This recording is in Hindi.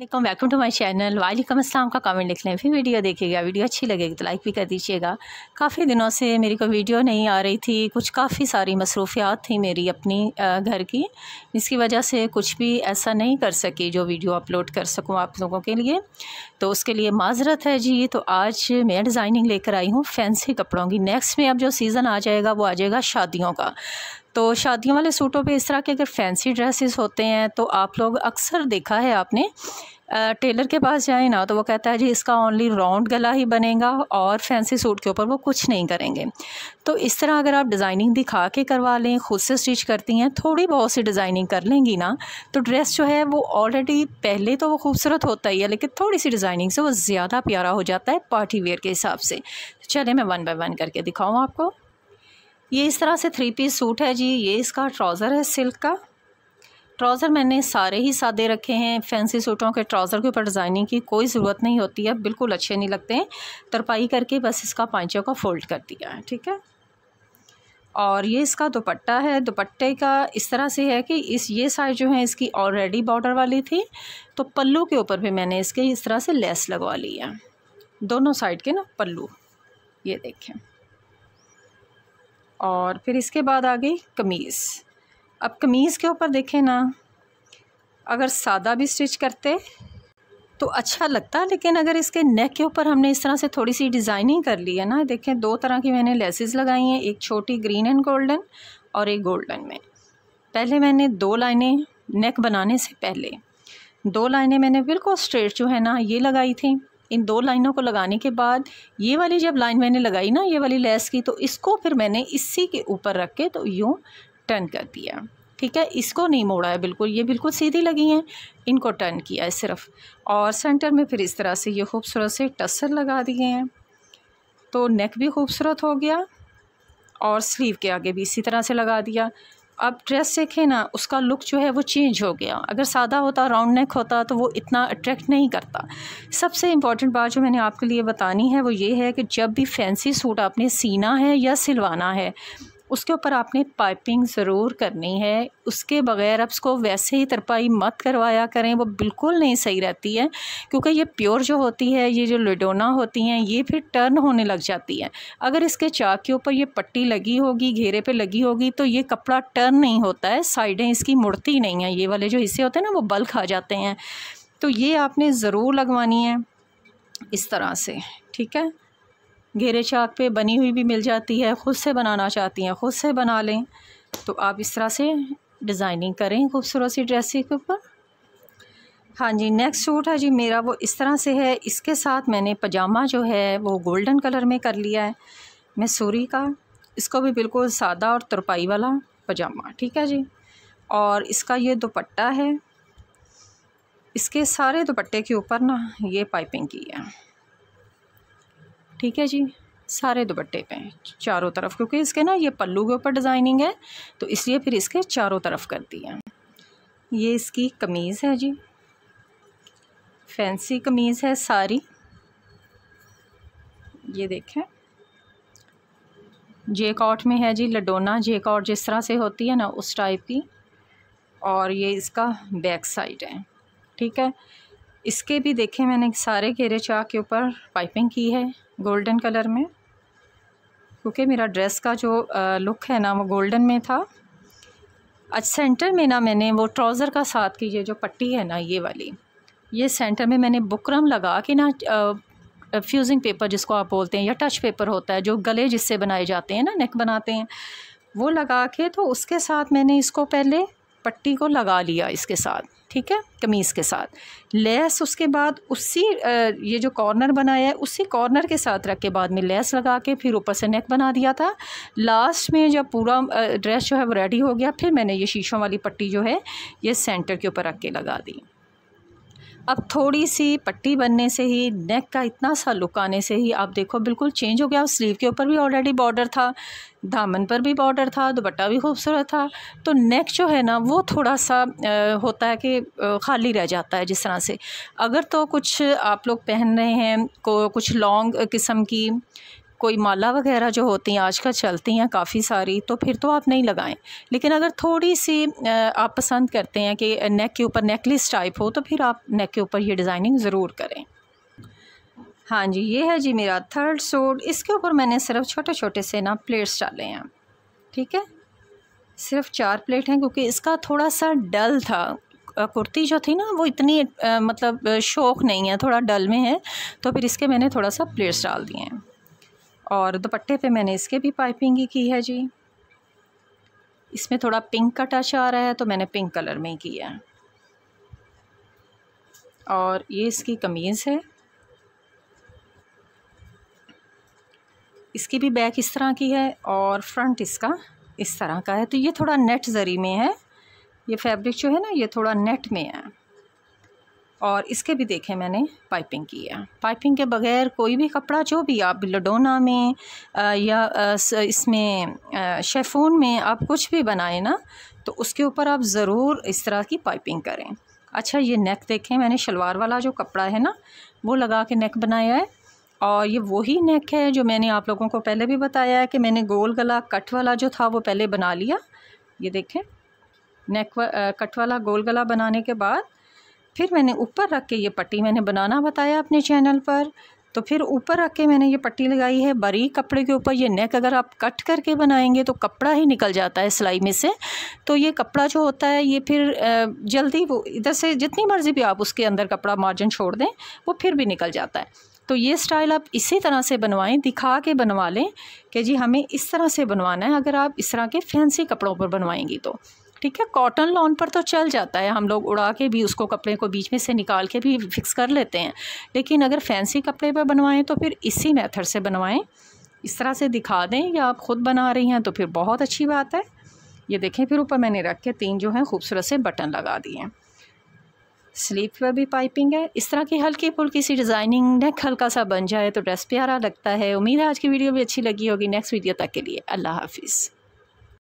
welcome welcome to my channel वालेकम असलम का कमेंट लिख लें फिर वीडियो देखिएगा वीडियो अच्छी लगेगी तो लाइक भी कर दीजिएगा काफ़ी दिनों से मेरी कोई वीडियो नहीं आ रही थी कुछ काफ़ी सारी मसरूफियात थी मेरी अपनी घर की जिसकी वजह से कुछ भी ऐसा नहीं कर सकी जो वीडियो अपलोड कर सकूँ आप लोगों के लिए तो उसके लिए माजरत है जी तो आज मैं डिज़ाइनिंग लेकर आई हूँ फैंसी कपड़ों की नेक्स्ट में अब जो सीज़न आ जाएगा वो आ जाएगा शादियों का तो शादियों वाले सूटों पे इस तरह के अगर फैंसी ड्रेसेस होते हैं तो आप लोग अक्सर देखा है आपने टेलर के पास जाए ना तो वो कहता है जी इसका ओनली राउंड गला ही बनेगा और फैंसी सूट के ऊपर वो कुछ नहीं करेंगे तो इस तरह अगर आप डिज़ाइनिंग दिखा के करवा लें खुद से स्टिच करती हैं थोड़ी बहुत सी डिज़ाइनिंग कर लेंगी ना तो ड्रेस जो है वो ऑलरेडी पहले तो वो खूबसूरत होता ही है लेकिन थोड़ी सी डिज़ाइनिंग से वो ज़्यादा प्यारा हो जाता है पार्टी वेयर के हिसाब से चले मैं वन बाय वन करके दिखाऊँ आपको ये इस तरह से थ्री पीस सूट है जी ये इसका ट्राउज़र है सिल्क का ट्राउज़र मैंने सारे ही सादे रखे हैं फैंसी सूटों के ट्राउज़र के ऊपर डिज़ाइनिंग की कोई ज़रूरत नहीं होती है बिल्कुल अच्छे नहीं लगते हैं तरपाई करके बस इसका पाँचों का फोल्ड कर दिया है ठीक है और ये इसका दुपट्टा है दुपट्टे का इस तरह से है कि इस ये साइड जो है इसकी ऑलरेडी बॉर्डर वाली थी तो पल्लू के ऊपर भी मैंने इसके इस तरह से लेस लगवा लिया दोनों साइड के ना पल्लू ये देखें और फिर इसके बाद आ गई कमीज़ अब कमीज़ के ऊपर देखें ना अगर सादा भी स्टिच करते तो अच्छा लगता लेकिन अगर इसके नेक के ऊपर हमने इस तरह से थोड़ी सी डिज़ाइनिंग कर ली है ना देखें दो तरह की मैंने लेसेस लगाई हैं एक छोटी ग्रीन एंड गोल्डन और एक गोल्डन में पहले मैंने दो लाइनें नेक बनाने से पहले दो लाइनें मैंने बिल्कुल स्ट्रेट जो है ना ये लगाई थी इन दो लाइनों को लगाने के बाद ये वाली जब लाइन मैंने लगाई ना ये वाली लेस की तो इसको फिर मैंने इसी के ऊपर रख के तो यूँ टर्न कर दिया ठीक है इसको नहीं मोड़ा है बिल्कुल ये बिल्कुल सीधी लगी हैं इनको टर्न किया है सिर्फ और सेंटर में फिर इस तरह से ये खूबसूरत से टसर लगा दिए हैं तो नेक भी खूबसूरत हो गया और स्लीव के आगे भी इसी तरह से लगा दिया आप ड्रेस देखें ना उसका लुक जो है वो चेंज हो गया अगर सादा होता राउंड नेक होता तो वो इतना अट्रैक्ट नहीं करता सबसे इम्पॉर्टेंट बात जो मैंने आपके लिए बतानी है वो ये है कि जब भी फैंसी सूट आपने सीना है या सिलवाना है उसके ऊपर आपने पाइपिंग ज़रूर करनी है उसके बगैर आप उसको वैसे ही तरपाई मत करवाया करें वो बिल्कुल नहीं सही रहती है क्योंकि ये प्योर जो होती है ये जो लडोना होती हैं ये फिर टर्न होने लग जाती है अगर इसके चाक के ऊपर ये पट्टी लगी होगी घेरे पर लगी होगी तो ये कपड़ा टर्न नहीं होता है साइडें इसकी मुड़ती नहीं हैं ये वाले जो हिस्से होते हैं ना वो बल खा जाते हैं तो ये आपने ज़रूर लगवानी है इस तरह से ठीक है घेरे चाक पे बनी हुई भी मिल जाती है ख़ुद से बनाना चाहती हैं ख़ुद से बना लें तो आप इस तरह से डिज़ाइनिंग करें खूबसूरत सी ड्रेसिंग के ऊपर हाँ जी नेक्स्ट सूट है जी मेरा वो इस तरह से है इसके साथ मैंने पजामा जो है वो गोल्डन कलर में कर लिया है मैसूरी का इसको भी बिल्कुल सादा और तुरपाई वाला पजामा ठीक है जी और इसका ये दुपट्टा है इसके सारे दुपट्टे के ऊपर ना ये पाइपिंग की है ठीक है जी सारे दुपट्टे पे चारों तरफ क्योंकि इसके ना ये पल्लू के ऊपर डिज़ाइनिंग है तो इसलिए फिर इसके चारों तरफ कर दिया ये इसकी कमीज़ है जी फैंसी कमीज़ है सारी ये देखें जे कॉट में है जी लडोना जे कॉट जिस तरह से होती है ना उस टाइप की और ये इसका बैक साइड है ठीक है इसके भी देखे मैंने सारे घेरे चाक के ऊपर पाइपिंग की है गोल्डन कलर में क्योंकि मेरा ड्रेस का जो लुक है ना वो गोल्डन में था आज सेंटर में ना मैंने वो ट्राउज़र का साथ की ये जो पट्टी है ना ये वाली ये सेंटर में मैंने बुकरम लगा के ना फ्यूज़िंग पेपर जिसको आप बोलते हैं या टच पेपर होता है जो गले जिससे बनाए जाते हैं ना नेक बनाते हैं वो लगा के तो उसके साथ मैंने इसको पहले पट्टी को लगा लिया इसके साथ ठीक है कमीज़ के साथ लेस उसके बाद उसी ये जो कॉर्नर बनाया है उसी कॉर्नर के साथ रख के बाद में लेस लगा के फिर ऊपर से नेक बना दिया था लास्ट में जब पूरा ड्रेस जो है वो रेडी हो गया फिर मैंने ये शीशों वाली पट्टी जो है ये सेंटर के ऊपर रख के लगा दी अब थोड़ी सी पट्टी बनने से ही नेक का इतना सा लुक आने से ही आप देखो बिल्कुल चेंज हो गया स्लीव के ऊपर भी ऑलरेडी बॉर्डर था दामन पर भी बॉर्डर था दुपट्टा भी खूबसूरत था तो नेक जो है ना वो थोड़ा सा होता है कि खाली रह जाता है जिस तरह से अगर तो कुछ आप लोग पहन रहे हैं को कुछ लॉन्ग किस्म की कोई माला वगैरह जो होती हैं आजकल चलती हैं काफ़ी सारी तो फिर तो आप नहीं लगाएं लेकिन अगर थोड़ी सी आप पसंद करते हैं कि नेक के ऊपर नेकलेस टाइप हो तो फिर आप नेक के ऊपर ये डिज़ाइनिंग ज़रूर करें हाँ जी ये है जी मेरा थर्ड सूट इसके ऊपर मैंने सिर्फ छोटे छोटे से ना प्लेट्स डाले हैं ठीक है सिर्फ चार प्लेट हैं क्योंकि इसका थोड़ा सा डल था कुर्ती जो थी ना वो इतनी आ, मतलब शौक नहीं है थोड़ा डल में है तो फिर इसके मैंने थोड़ा सा प्लेट्स डाल दिए हैं और दुपट्टे पे मैंने इसके भी पाइपिंग ही की है जी इसमें थोड़ा पिंक का टच आ रहा है तो मैंने पिंक कलर में ही किया है और ये इसकी कमीज़ है इसकी भी बैक इस तरह की है और फ्रंट इसका इस तरह का है तो ये थोड़ा नेट ज़री में है ये फैब्रिक जो है ना ये थोड़ा नेट में है और इसके भी देखे मैंने पाइपिंग की है पाइपिंग के बगैर कोई भी कपड़ा जो भी आप लडोना में आ, या इसमें शेफून में आप कुछ भी बनाएं ना तो उसके ऊपर आप ज़रूर इस तरह की पाइपिंग करें अच्छा ये नेक देखें मैंने शलवार वाला जो कपड़ा है ना वो लगा के नेक बनाया है और ये वही नेक है जो मैंने आप लोगों को पहले भी बताया है कि मैंने गोल गला कट वाला जो था वो पहले बना लिया ये देखें नेक कट वाला गोल गला बनाने के बाद फिर मैंने ऊपर रख के ये पट्टी मैंने बनाना बताया अपने चैनल पर तो फिर ऊपर रख के मैंने ये पट्टी लगाई है बारीक कपड़े के ऊपर ये नेक अगर आप कट करके बनाएंगे तो कपड़ा ही निकल जाता है सिलाई में से तो ये कपड़ा जो होता है ये फिर जल्दी वो इधर से जितनी मर्ज़ी भी आप उसके अंदर कपड़ा मार्जिन छोड़ दें वो फिर भी निकल जाता है तो ये स्टाइल आप इसी तरह से बनवाएं दिखा के बनवा लें कि जी हमें इस तरह से बनवाना है अगर आप इस तरह के फैंसी कपड़ों पर बनवाएंगी तो ठीक है कॉटन लॉन पर तो चल जाता है हम लोग उड़ा के भी उसको कपड़े को बीच में से निकाल के भी फिक्स कर लेते हैं लेकिन अगर फैंसी कपड़े पर बनवाएं तो फिर इसी मेथड से बनवाएं इस तरह से दिखा दें या आप ख़ुद बना रही हैं तो फिर बहुत अच्छी बात है ये देखें फिर ऊपर मैंने रख के तीन जो हैं खूबसूरत से बटन लगा दिए हैं स्लीव पर भी पाइपिंग है इस तरह की हल्की फुल्की सी डिज़ाइनिंग नेक हल्का सा बन जाए तो ड्रेस प्यारा लगता है उम्मीद है आज की वीडियो भी अच्छी लगी होगी नेक्स्ट वीडियो तक के लिए अल्लाह हाफिज़